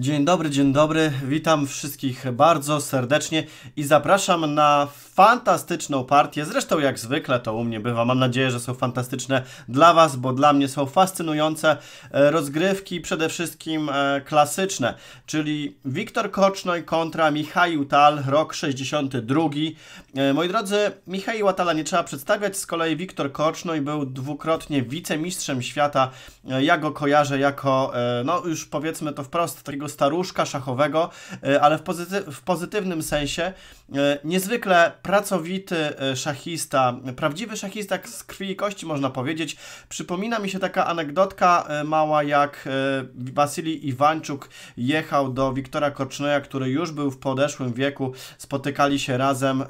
Dzień dobry, dzień dobry. Witam wszystkich bardzo serdecznie i zapraszam na fantastyczną partię. Zresztą jak zwykle to u mnie bywa. Mam nadzieję, że są fantastyczne dla Was, bo dla mnie są fascynujące e, rozgrywki, przede wszystkim e, klasyczne, czyli Wiktor Kocznoj kontra Michał Tal, rok 62. E, moi drodzy, Michał Tala nie trzeba przedstawiać, z kolei Wiktor Kocznoj był dwukrotnie wicemistrzem świata. Ja go kojarzę jako, no już powiedzmy to wprost, takiego staruszka szachowego, e, ale w, pozyty w pozytywnym sensie, E, niezwykle pracowity e, szachista, prawdziwy szachista z krwi i kości można powiedzieć. Przypomina mi się taka anegdotka e, mała, jak Wasylii Iwańczuk jechał do Wiktora Korczneja, który już był w podeszłym wieku. Spotykali się razem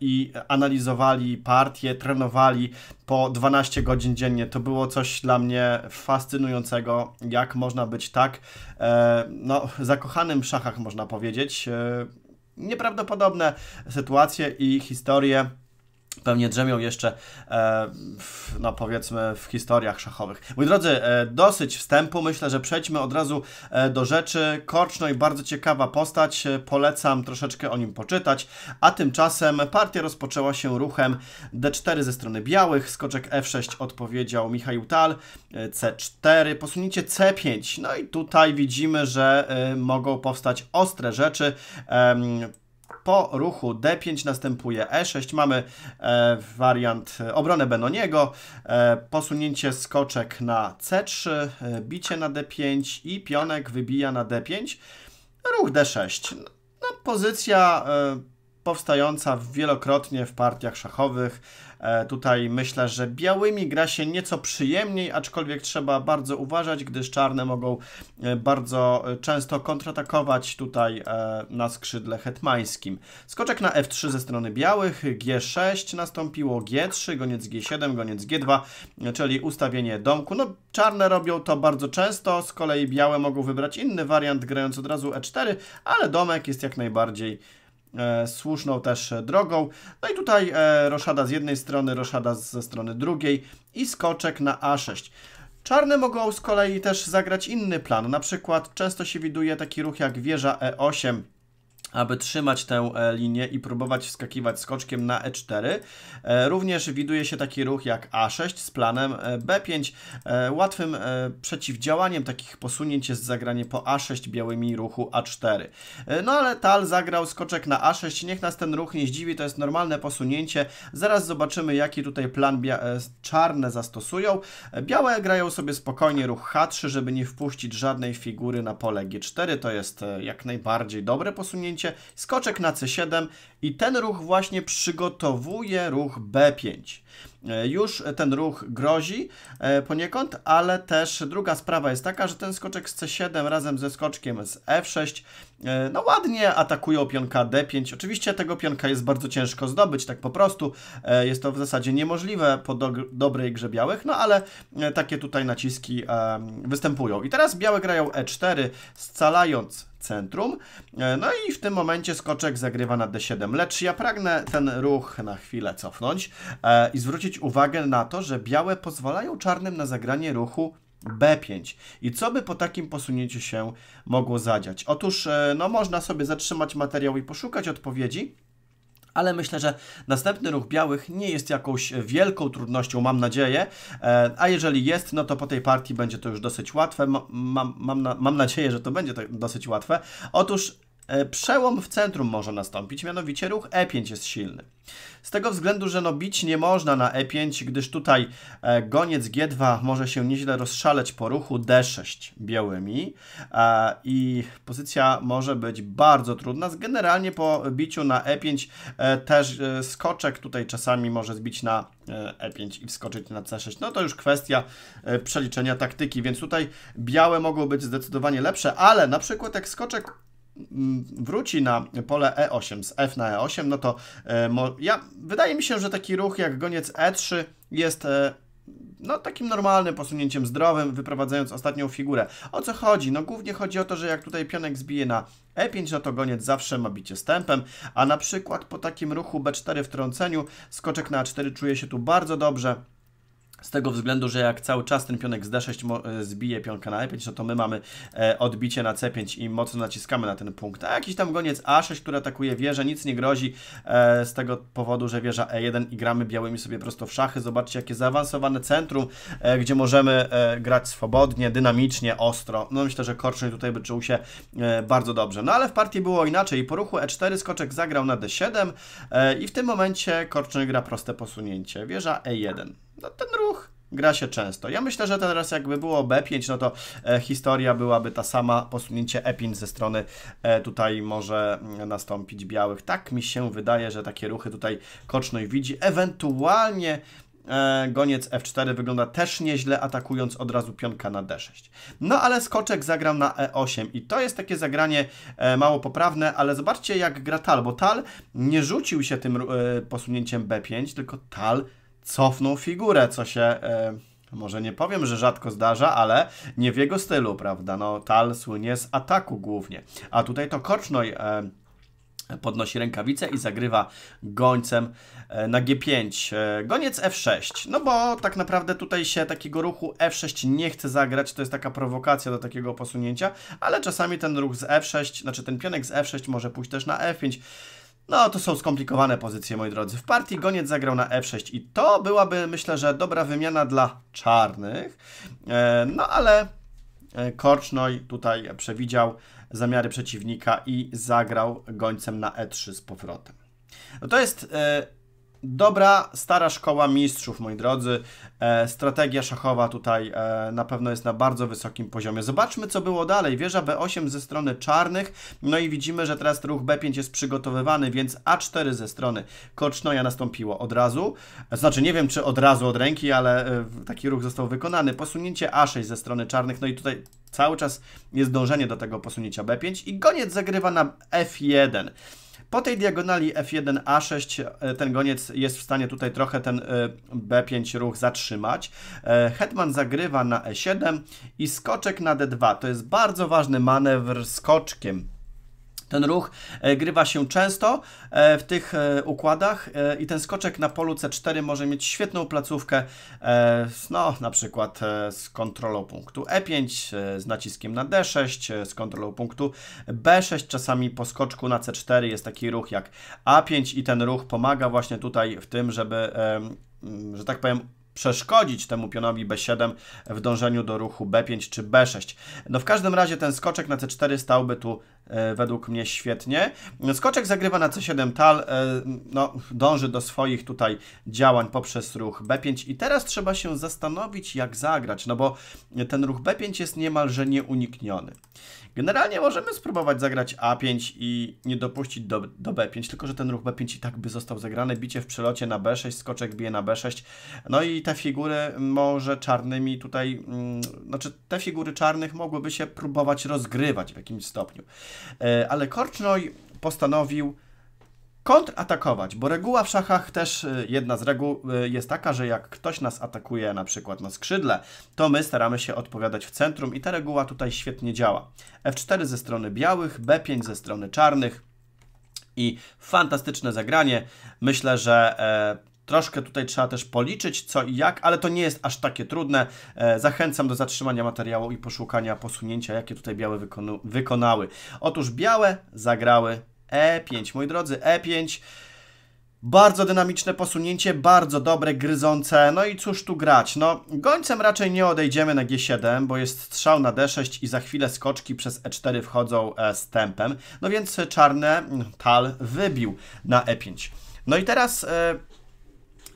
i analizowali partie, trenowali po 12 godzin dziennie. To było coś dla mnie fascynującego, jak można być tak no, zakochanym w szachach, można powiedzieć nieprawdopodobne sytuacje i historie pewnie drzemią jeszcze, e, w, no powiedzmy, w historiach szachowych. Mój drodzy, e, dosyć wstępu, myślę, że przejdźmy od razu e, do rzeczy. Korczno i bardzo ciekawa postać, polecam troszeczkę o nim poczytać, a tymczasem partia rozpoczęła się ruchem D4 ze strony białych, skoczek F6 odpowiedział Michał Tal, C4, posunięcie C5, no i tutaj widzimy, że mogą powstać ostre rzeczy, po ruchu D5 następuje E6, mamy e, wariant e, obronę Benoniego, e, posunięcie skoczek na C3, e, bicie na D5 i pionek wybija na D5, ruch D6. No, pozycja e, powstająca wielokrotnie w partiach szachowych, E, tutaj myślę, że białymi gra się nieco przyjemniej, aczkolwiek trzeba bardzo uważać, gdyż czarne mogą e, bardzo e, często kontratakować tutaj na skrzydle hetmańskim. Skoczek na F3 ze strony białych, G6 nastąpiło, G3, goniec G7, goniec G2, czyli ustawienie domku. No czarne robią to bardzo często, z kolei białe mogą wybrać inny wariant grając od razu E4, ale domek jest jak najbardziej E, słuszną też drogą. No i tutaj e, roszada z jednej strony, roszada ze strony drugiej i skoczek na A6. Czarne mogą z kolei też zagrać inny plan, na przykład często się widuje taki ruch jak wieża E8, aby trzymać tę e, linię i próbować wskakiwać skoczkiem na E4. E, również widuje się taki ruch jak A6 z planem e, B5. Łatwym przeciwdziałaniem takich posunięć jest zagranie po A6 białymi ruchu A4. No ale Tal zagrał skoczek na A6. Niech nas ten ruch nie zdziwi, to jest normalne posunięcie. Zaraz zobaczymy jaki tutaj plan czarne zastosują. Białe grają sobie spokojnie ruch H3, żeby nie wpuścić żadnej figury na pole G4. To jest jak najbardziej dobre posunięcie Skoczek na C7, i ten ruch właśnie przygotowuje ruch B5. E, już ten ruch grozi e, poniekąd, ale też druga sprawa jest taka, że ten skoczek z C7 razem ze skoczkiem z F6 e, no ładnie atakują pionka D5. Oczywiście tego pionka jest bardzo ciężko zdobyć, tak po prostu. Jest to w zasadzie niemożliwe po do dobrej grze białych, no ale takie tutaj naciski występują. I teraz białe grają E4, scalając centrum. No i w tym momencie skoczek zagrywa na D7 Lecz ja pragnę ten ruch na chwilę cofnąć e, i zwrócić uwagę na to, że białe pozwalają czarnym na zagranie ruchu B5. I co by po takim posunięciu się mogło zadziać? Otóż e, no, można sobie zatrzymać materiał i poszukać odpowiedzi, ale myślę, że następny ruch białych nie jest jakąś wielką trudnością, mam nadzieję, e, a jeżeli jest, no to po tej partii będzie to już dosyć łatwe, mam, mam, mam nadzieję, że to będzie to dosyć łatwe. Otóż E, przełom w centrum może nastąpić, mianowicie ruch E5 jest silny. Z tego względu, że no bić nie można na E5, gdyż tutaj e, goniec G2 może się nieźle rozszaleć po ruchu D6 białymi e, i pozycja może być bardzo trudna. Generalnie po biciu na E5 też skoczek tutaj czasami może zbić na E5 i wskoczyć na C6. No to już kwestia przeliczenia taktyki, więc tutaj białe mogą być zdecydowanie lepsze, ale na przykład jak skoczek Mm, wróci na pole E8 z F na E8, no to e, ja, wydaje mi się, że taki ruch jak goniec E3 jest e, no, takim normalnym posunięciem zdrowym, wyprowadzając ostatnią figurę. O co chodzi? No głównie chodzi o to, że jak tutaj pionek zbije na E5, no to goniec zawsze ma bicie stępem, a na przykład po takim ruchu B4 wtrąceniu skoczek na A4 czuje się tu bardzo dobrze. Z tego względu, że jak cały czas ten pionek z D6 e, zbije pionka na E5, no to my mamy e, odbicie na C5 i mocno naciskamy na ten punkt. A jakiś tam goniec A6, który atakuje wieżę, nic nie grozi e, z tego powodu, że wieża E1 i gramy białymi sobie prosto w szachy. Zobaczcie, jakie zaawansowane centrum, gdzie możemy grać swobodnie, dynamicznie, ostro. No myślę, że Korczyn tutaj by czuł się bardzo dobrze. No ale w partii było inaczej. Po ruchu E4 skoczek zagrał na D7 i w tym momencie Korczyn gra proste posunięcie. Wieża E1 no, ten ruch gra się często. Ja myślę, że teraz jakby było B5, no to e, historia byłaby ta sama, posunięcie E5 ze strony e, tutaj może mm, nastąpić białych. Tak mi się wydaje, że takie ruchy tutaj Kocznoj widzi, ewentualnie e, Goniec F4 wygląda też nieźle, atakując od razu pionka na D6. No ale skoczek zagrał na E8 i to jest takie zagranie e, mało poprawne, ale zobaczcie jak gra Tal, bo Tal nie rzucił się tym e, posunięciem B5, tylko Tal cofnął figurę, co się e, może nie powiem, że rzadko zdarza, ale nie w jego stylu, prawda? No, Tal słynie z ataku głównie. A tutaj to Korcznoj e, podnosi rękawicę i zagrywa gońcem e, na G5. E, goniec F6, no bo tak naprawdę tutaj się takiego ruchu F6 nie chce zagrać, to jest taka prowokacja do takiego posunięcia, ale czasami ten ruch z F6, znaczy ten pionek z F6 może pójść też na F5. No, to są skomplikowane pozycje, moi drodzy. W partii goniec zagrał na f6 i to byłaby, myślę, że dobra wymiana dla czarnych. E, no, ale e, Korcznoj tutaj przewidział zamiary przeciwnika i zagrał gońcem na e3 z powrotem. No to jest e, dobra, stara szkoła mistrzów, moi drodzy. E, strategia szachowa tutaj e, na pewno jest na bardzo wysokim poziomie. Zobaczmy, co było dalej. Wieża B8 ze strony czarnych. No i widzimy, że teraz ruch B5 jest przygotowywany, więc A4 ze strony Kocznoja nastąpiło od razu. E, znaczy, nie wiem, czy od razu od ręki, ale e, taki ruch został wykonany. Posunięcie A6 ze strony czarnych. No i tutaj cały czas jest dążenie do tego posunięcia B5 i goniec zagrywa na F1. Po tej diagonali F1A6 e, ten goniec jest w stanie tutaj trochę ten e, B5 ruch zatrzymać. E, Hetman zagrywa na E7 i skoczek na D2. To jest bardzo ważny manewr skoczkiem. Ten ruch e, grywa się często e, w tych e, układach i ten skoczek na polu C4 może mieć świetną placówkę, no na przykład z kontrolą punktu E5, z naciskiem na D6, z kontrolą punktu B6, czasami po skoczku na C4 jest taki ruch jak A5 i ten ruch pomaga właśnie tutaj w tym, żeby, że tak powiem, przeszkodzić temu pionowi B7 w dążeniu do ruchu B5 czy B6. No w każdym razie ten skoczek na C4 stałby tu e, według mnie świetnie. Skoczek zagrywa na C7 tal, e, no dąży do swoich tutaj działań poprzez ruch B5 i teraz trzeba się zastanowić jak zagrać, no bo ten ruch B5 jest niemalże nieunikniony. Generalnie możemy spróbować zagrać A5 i nie dopuścić do, do B5, tylko że ten ruch B5 i tak by został zagrany. Bicie w przelocie na B6, skoczek bije na B6. No i te figury może czarnymi tutaj, mm, znaczy te figury czarnych mogłyby się próbować rozgrywać w jakimś stopniu. E, ale Korcznoj postanowił kontratakować, bo reguła w szachach też, y, jedna z reguł y, jest taka, że jak ktoś nas atakuje na przykład na skrzydle, to my staramy się odpowiadać w centrum i ta reguła tutaj świetnie działa. F4 ze strony białych, B5 ze strony czarnych i fantastyczne zagranie. Myślę, że... E, Troszkę tutaj trzeba też policzyć co i jak, ale to nie jest aż takie trudne. E, zachęcam do zatrzymania materiału i poszukania posunięcia, jakie tutaj białe wykonały. Otóż białe zagrały E5, moi drodzy, E5. Bardzo dynamiczne posunięcie, bardzo dobre, gryzące. No i cóż tu grać? No, gońcem raczej nie odejdziemy na G7, bo jest strzał na D6 i za chwilę skoczki przez E4 wchodzą e, z tempem. No więc czarne mm, tal wybił na E5. No i teraz... Y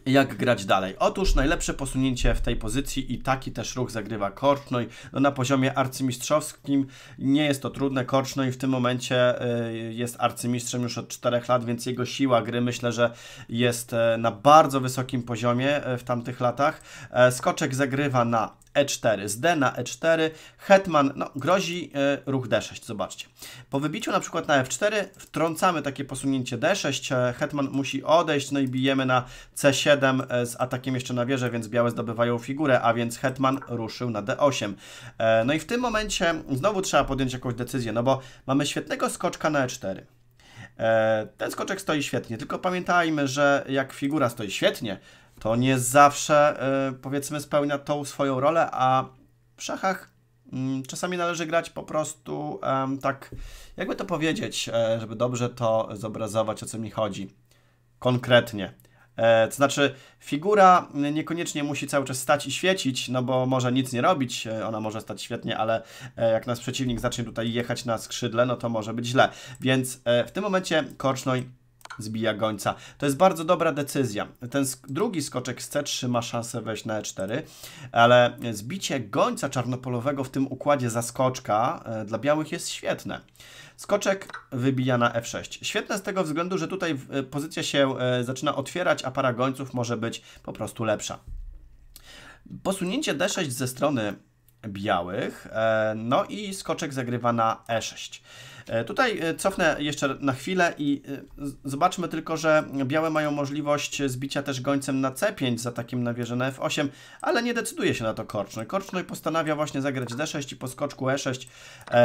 jak grać dalej? Otóż najlepsze posunięcie w tej pozycji i taki też ruch zagrywa Korcznoj. No, na poziomie arcymistrzowskim nie jest to trudne. Korcznoj w tym momencie y, jest arcymistrzem już od 4 lat, więc jego siła gry myślę, że jest e, na bardzo wysokim poziomie e, w tamtych latach. E, skoczek zagrywa na e4, z d na e4, hetman, no grozi e, ruch d6, zobaczcie. Po wybiciu na przykład na f4 wtrącamy takie posunięcie d6, e, hetman musi odejść, no i bijemy na c7 e, z atakiem jeszcze na wieżę, więc białe zdobywają figurę, a więc hetman ruszył na d8. E, no i w tym momencie znowu trzeba podjąć jakąś decyzję, no bo mamy świetnego skoczka na e4. Ten skoczek stoi świetnie, tylko pamiętajmy, że jak figura stoi świetnie, to nie zawsze y, powiedzmy spełnia tą swoją rolę, a w szachach mm, czasami należy grać po prostu tak, jakby to powiedzieć, e, żeby dobrze to zobrazować, o co mi chodzi konkretnie. E, to znaczy, figura niekoniecznie musi cały czas stać i świecić, no bo może nic nie robić, e, ona może stać świetnie, ale jak nasz przeciwnik zacznie tutaj jechać na skrzydle, no to może być źle. Więc w tym momencie Korcznoj zbija gońca. To jest bardzo dobra decyzja. Ten drugi skoczek z C3 ma szansę wejść na E4, ale zbicie gońca czarnopolowego w tym układzie zaskoczka e, dla białych jest świetne. Skoczek wybija na F6. Świetne z tego względu, że tutaj e, pozycja się e, zaczyna otwierać, a para gońców może być po prostu lepsza. Posunięcie D6 ze strony białych, no i skoczek zagrywa na E6. E, tutaj e, cofnę jeszcze na chwilę i e, zobaczmy tylko, że białe mają możliwość zbicia też gońcem na C5 za takim na na F8, ale nie decyduje się na to Korcznoj. Korcznoj postanawia właśnie zagrać D6 i po skoczku E6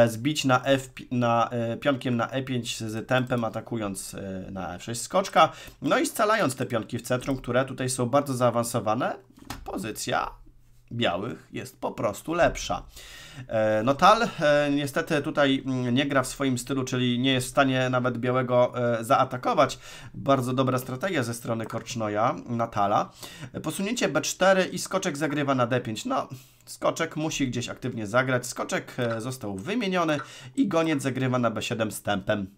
zbić na F, na, pionkiem na E5 z tempem atakując na F6 skoczka, no i scalając te pionki w centrum, które tutaj są bardzo zaawansowane. Pozycja białych jest po prostu lepsza. E, no Tal e, niestety tutaj mm, nie gra w swoim stylu, czyli nie jest w stanie nawet białego e, zaatakować. Bardzo dobra strategia ze strony Korcznoja Natala. Posunięcie B4 i skoczek zagrywa na D5. No, skoczek musi gdzieś aktywnie zagrać. Skoczek został wymieniony i goniec zagrywa na B7 z tempem.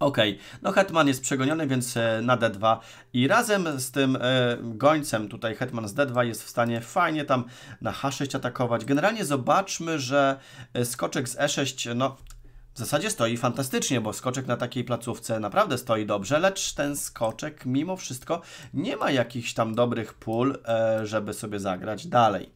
OK, no Hetman jest przegoniony, więc e, na D2 i razem z tym e, gońcem tutaj Hetman z D2 jest w stanie fajnie tam na H6 atakować. Generalnie zobaczmy, że e, skoczek z E6, no w zasadzie stoi fantastycznie, bo skoczek na takiej placówce naprawdę stoi dobrze, lecz ten skoczek mimo wszystko nie ma jakichś tam dobrych pól, żeby sobie zagrać dalej.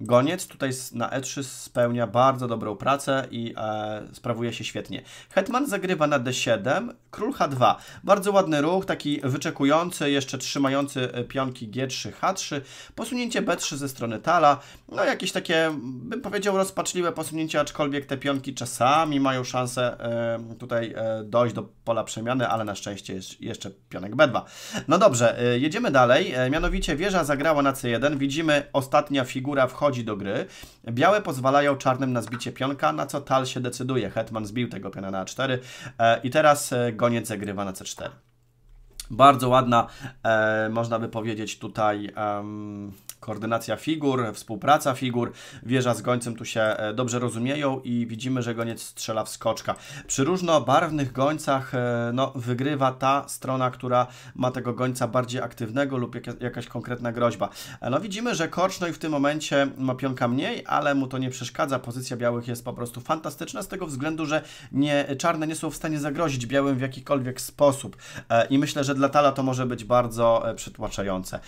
Goniec tutaj na E3 spełnia bardzo dobrą pracę i e, sprawuje się świetnie. Hetman zagrywa na D7, król H2. Bardzo ładny ruch, taki wyczekujący, jeszcze trzymający e, pionki G3, H3. Posunięcie B3 ze strony Tala. No jakieś takie, bym powiedział, rozpaczliwe posunięcie, aczkolwiek te pionki czasami mają szansę e, tutaj e, dojść do pola przemiany, ale na szczęście jest jeszcze pionek B2. No dobrze, e, jedziemy dalej. E, mianowicie wieża zagrała na C1. Widzimy ostatnia figura wchodzi wchodzi do gry. Białe pozwalają czarnym na zbicie pionka, na co Tal się decyduje. Hetman zbił tego piona na A4 e, i teraz e, goniec zagrywa na C4. Bardzo ładna, e, można by powiedzieć tutaj... Um koordynacja figur, współpraca figur. Wieża z gońcem tu się e, dobrze rozumieją i widzimy, że goniec strzela w skoczka. Przy różnobarwnych gońcach e, no, wygrywa ta strona, która ma tego gońca bardziej aktywnego lub jaka, jakaś konkretna groźba. E, no widzimy, że Korcznoj w tym momencie ma pionka mniej, ale mu to nie przeszkadza. Pozycja białych jest po prostu fantastyczna z tego względu, że nie, czarne nie są w stanie zagrozić białym w jakikolwiek sposób. I myślę, że dla Tala to może być bardzo przytłaczające.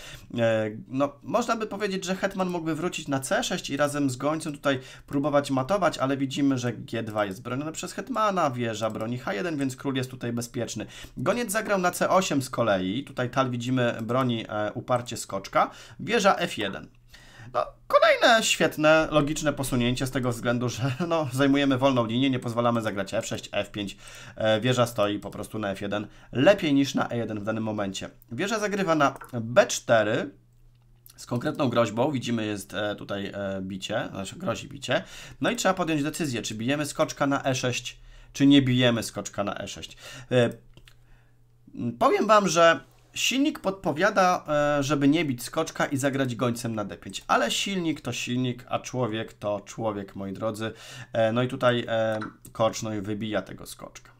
No, można by by powiedzieć, że hetman mógłby wrócić na c6 i razem z gońcem tutaj próbować matować, ale widzimy, że g2 jest bronione przez hetmana, wieża broni h1, więc król jest tutaj bezpieczny. Goniec zagrał na c8 z kolei, tutaj tal widzimy broni e, uparcie skoczka, wieża f1. No, kolejne świetne, logiczne posunięcie z tego względu, że no, zajmujemy wolną linię, nie pozwalamy zagrać F6, F5. E, wieża stoi po prostu na F1 lepiej niż na E1 w danym momencie. Wieża zagrywa na B4, z konkretną groźbą, widzimy jest e, tutaj e, bicie, znaczy grozi bicie, no i trzeba podjąć decyzję, czy bijemy skoczka na E6, czy nie bijemy skoczka na E6. E, powiem Wam, że silnik podpowiada, żeby nie bić skoczka i zagrać gońcem na D5, ale silnik to silnik, a człowiek to człowiek, moi drodzy. No i tutaj no i wybija tego skoczka.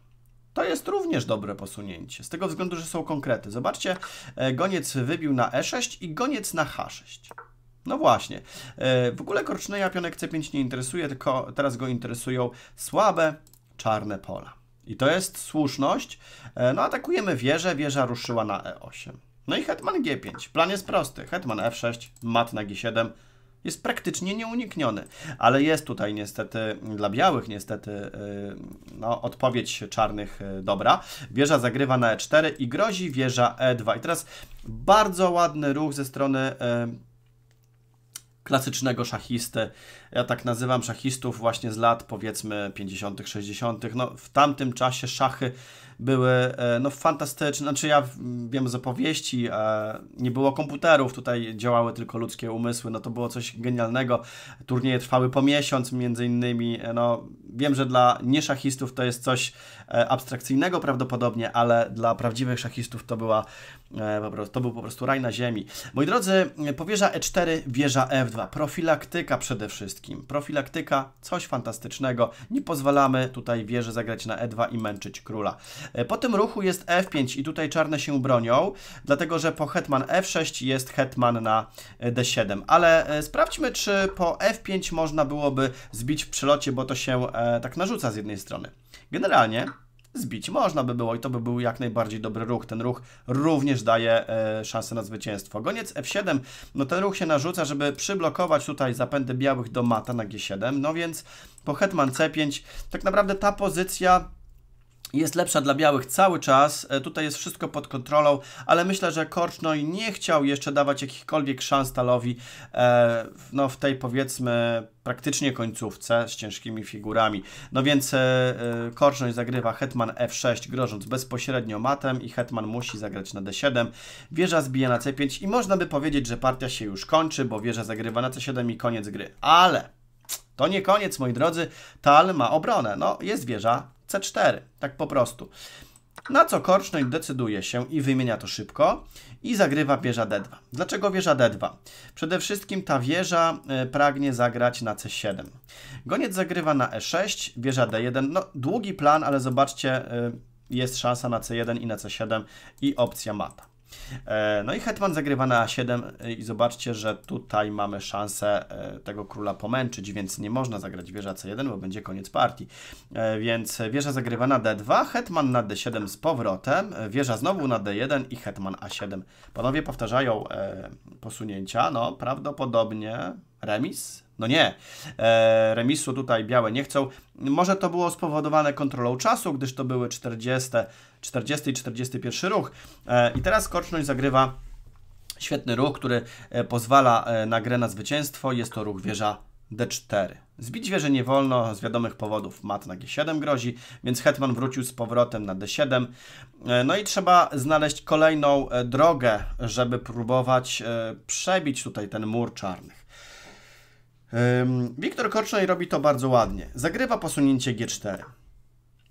To jest również dobre posunięcie, z tego względu, że są konkrety. Zobaczcie, e, goniec wybił na e6 i goniec na h6. No właśnie. E, w ogóle Korcznyja pionek c5 nie interesuje, tylko teraz go interesują słabe czarne pola. I to jest słuszność. E, no atakujemy wieżę, wieża ruszyła na e8. No i hetman g5. Plan jest prosty. Hetman f6, mat na g7, jest praktycznie nieunikniony. Ale jest tutaj niestety, dla białych niestety, y, no, odpowiedź czarnych y, dobra. Wieża zagrywa na E4 i grozi wieża E2. I teraz bardzo ładny ruch ze strony y, klasycznego szachisty. Ja tak nazywam szachistów właśnie z lat powiedzmy 50., 60. No, w tamtym czasie szachy były e, no, fantastyczne, znaczy ja wiem z opowieści, e, nie było komputerów, tutaj działały tylko ludzkie umysły, no to było coś genialnego. Turnieje trwały po miesiąc między innymi, e, no wiem, że dla nieszachistów to jest coś abstrakcyjnego prawdopodobnie, ale dla prawdziwych szachistów to była to był po prostu raj na ziemi. Moi drodzy, powieża E4, wieża F2, profilaktyka przede wszystkim. Profilaktyka, coś fantastycznego. Nie pozwalamy tutaj wieży zagrać na E2 i męczyć króla. E, po tym ruchu jest F5 i tutaj czarne się bronią, dlatego że po hetman F6 jest hetman na e, D7. Ale e, sprawdźmy, czy po F5 można byłoby zbić w przelocie, bo to się tak narzuca z jednej strony. Generalnie zbić można by było i to by był jak najbardziej dobry ruch. Ten ruch również daje e, szansę na zwycięstwo. Goniec F7, no ten ruch się narzuca, żeby przyblokować tutaj zapędy białych do mata na G7, no więc po hetman C5 tak naprawdę ta pozycja jest lepsza dla białych cały czas. E, tutaj jest wszystko pod kontrolą, ale myślę, że Korcznoj nie chciał jeszcze dawać jakichkolwiek szans Talowi e, no, w tej powiedzmy praktycznie końcówce z ciężkimi figurami. No więc e, Korcznoj zagrywa hetman f6, grożąc bezpośrednio matem i hetman musi zagrać na d7. Wieża zbija na c5 i można by powiedzieć, że partia się już kończy, bo wieża zagrywa na c7 i koniec gry. Ale... To nie koniec, moi drodzy. Tal ma obronę. No, jest wieża, C4, tak po prostu. Na co Korczność decyduje się i wymienia to szybko i zagrywa wieża D2. Dlaczego wieża D2? Przede wszystkim ta wieża e, pragnie zagrać na C7. Goniec zagrywa na E6, wieża D1. No, długi plan, ale zobaczcie, e, jest szansa na C1 i na C7 i opcja mata. E, no i hetman zagrywa na 7 e, i zobaczcie, że tutaj mamy szansę e, tego króla pomęczyć, więc nie można zagrać wieża c1, bo będzie koniec partii. Więc wieża zagrywa na d2, hetman na d7 z powrotem, wieża znowu na d1 i hetman a7. Panowie powtarzają posunięcia, no prawdopodobnie remis, no nie, e, remisu tutaj białe nie chcą. Może to było spowodowane kontrolą czasu, gdyż to były 40, 40 i 41 ruch. E, I teraz skoczność zagrywa świetny ruch, który e, pozwala e, na grę na zwycięstwo. Jest to ruch wieża d4. Zbić wieżę nie wolno z wiadomych powodów. Mat na g7 grozi, więc hetman wrócił z powrotem na d7. E, no i trzeba znaleźć kolejną drogę, żeby próbować przebić tutaj ten mur czarnych. Wiktor Korcznej robi to bardzo ładnie. Zagrywa posunięcie G4.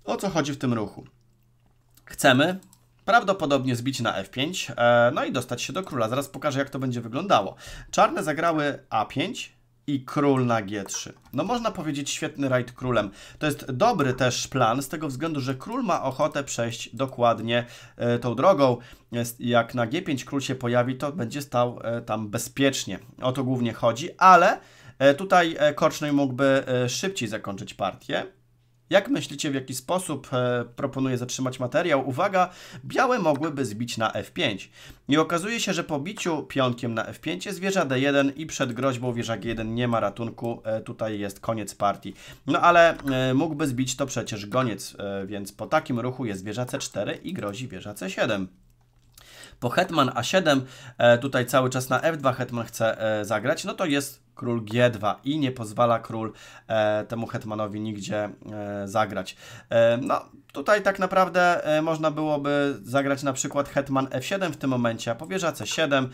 O co chodzi w tym ruchu? Chcemy prawdopodobnie zbić na F5, e, no i dostać się do króla. Zaraz pokażę, jak to będzie wyglądało. Czarne zagrały A5, i król na G3. No można powiedzieć świetny rajd królem. To jest dobry też plan z tego względu, że król ma ochotę przejść dokładnie e, tą drogą. jak na G5 król się pojawi, to będzie stał e, tam bezpiecznie. O to głównie chodzi, ale E, tutaj e, Korczny mógłby e, szybciej zakończyć partię. Jak myślicie, w jaki sposób proponuję proponuje zatrzymać materiał? Uwaga, białe mogłyby zbić na f5. I okazuje się, że po biciu pionkiem na f5 jest wieża d1 i przed groźbą wieża g1 nie ma ratunku. tutaj jest koniec partii. No ale mógłby zbić to przecież goniec, więc po takim ruchu jest wieża c4 i grozi wieża c7 bo hetman a7 e, tutaj cały czas na f2 hetman chce e, zagrać, no to jest król g2 i nie pozwala król e, temu hetmanowi nigdzie zagrać. no tutaj tak naprawdę można byłoby zagrać na przykład hetman f7 w tym momencie, a powierza c7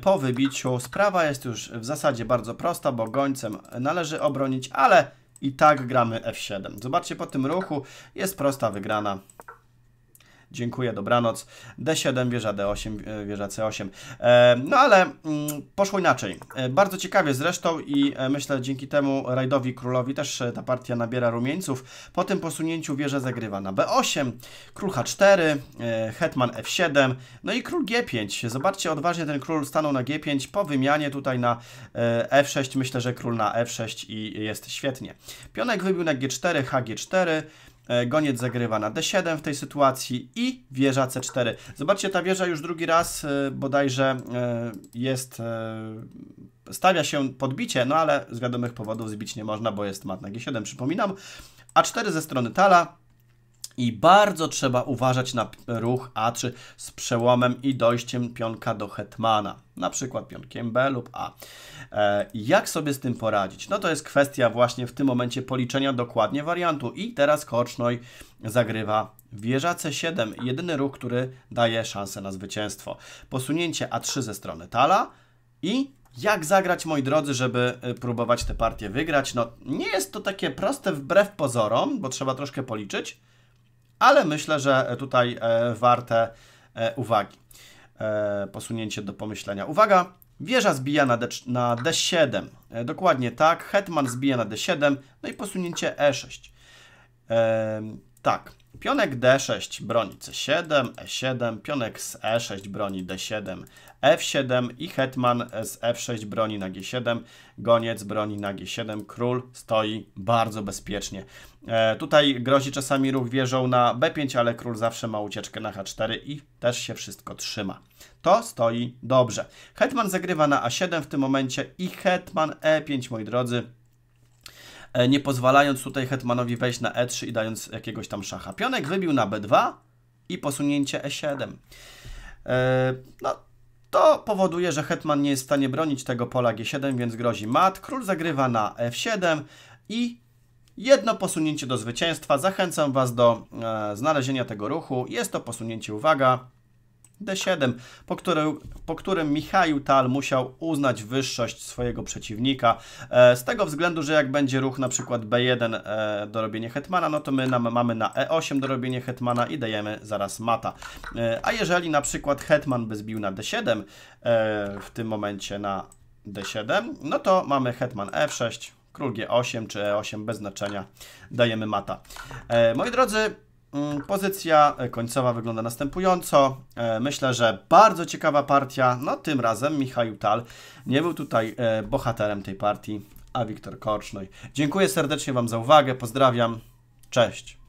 po wybiciu. Sprawa jest już w zasadzie bardzo prosta, bo gońcem należy obronić, ale i tak gramy f7. Zobaczcie, po tym ruchu jest prosta wygrana Dziękuję, dobranoc. D7, wieża D8, e, wieża C8. E, no ale mm, poszło inaczej. E, bardzo ciekawie zresztą i myślę dzięki temu Rajdowi Królowi też ta partia nabiera rumieńców. Po tym posunięciu wieża zagrywa na B8, król H4, hetman F7, no i król G5. Zobaczcie, odważnie ten król stanął na G5 po wymianie tutaj na F6. Myślę, że król na F6 i jest świetnie. Pionek wybił na G4, HG4, E, goniec zagrywa na D7 w tej sytuacji i wieża C4. Zobaczcie, ta wieża już drugi raz e, bodajże e, jest... Stawia się podbicie, no ale z wiadomych powodów zbić nie można, bo jest mat na G7, przypominam. A4 ze strony tala, i bardzo trzeba uważać na ruch A3 z przełomem i dojściem pionka do hetmana na przykład pionkiem B lub A. E, jak sobie z tym poradzić? No to jest kwestia właśnie w tym momencie policzenia dokładnie wariantu i teraz Korcznoj zagrywa wieża C7, jedyny ruch, który daje szansę na zwycięstwo. Posunięcie A3 ze strony tala i jak zagrać, moi drodzy, żeby e, próbować tę partię wygrać? No nie jest to takie proste wbrew pozorom, bo trzeba troszkę policzyć, ale myślę, że tutaj e, warte uwagi e, posunięcie do pomyślenia. Uwaga, wieża zbija na, D, na D7. E, dokładnie tak, hetman zbija na D7, no i posunięcie E6. E, tak, Pionek D6 broni C7, E7, pionek z E6 broni D7, F7 i hetman z F6 broni na G7, goniec broni na G7, król stoi bardzo bezpiecznie. E, tutaj grozi czasami ruch wieżą na B5, ale król zawsze ma ucieczkę na H4 i też się wszystko trzyma. To stoi dobrze. Hetman zagrywa na A7 w tym momencie i hetman E5, moi drodzy, E, nie pozwalając tutaj hetmanowi wejść na e3 i dając jakiegoś tam szacha. Pionek wybił na b2 i posunięcie e7. E, no, to powoduje, że hetman nie jest w stanie bronić tego pola g7, więc grozi mat. Król zagrywa na f7 i jedno posunięcie do zwycięstwa. Zachęcam Was do e, znalezienia tego ruchu. Jest to posunięcie, uwaga, D7, po, który, po którym Michał Tal musiał uznać wyższość swojego przeciwnika. E, z tego względu, że jak będzie ruch na przykład B1 e, do robienia hetmana, no to my nam, mamy na E8 do robienia hetmana i dajemy zaraz mata. E, a jeżeli na przykład hetman by zbił na D7, w tym momencie na D7, no to mamy hetman F6, król G8 czy E8 bez znaczenia, dajemy mata. moi drodzy, Mm, pozycja e, końcowa wygląda następująco. E, myślę, że bardzo ciekawa partia. No tym razem Michał Tal nie był tutaj e, bohaterem tej partii, a Wiktor Korcznoj. Dziękuję serdecznie Wam za uwagę. Pozdrawiam. Cześć.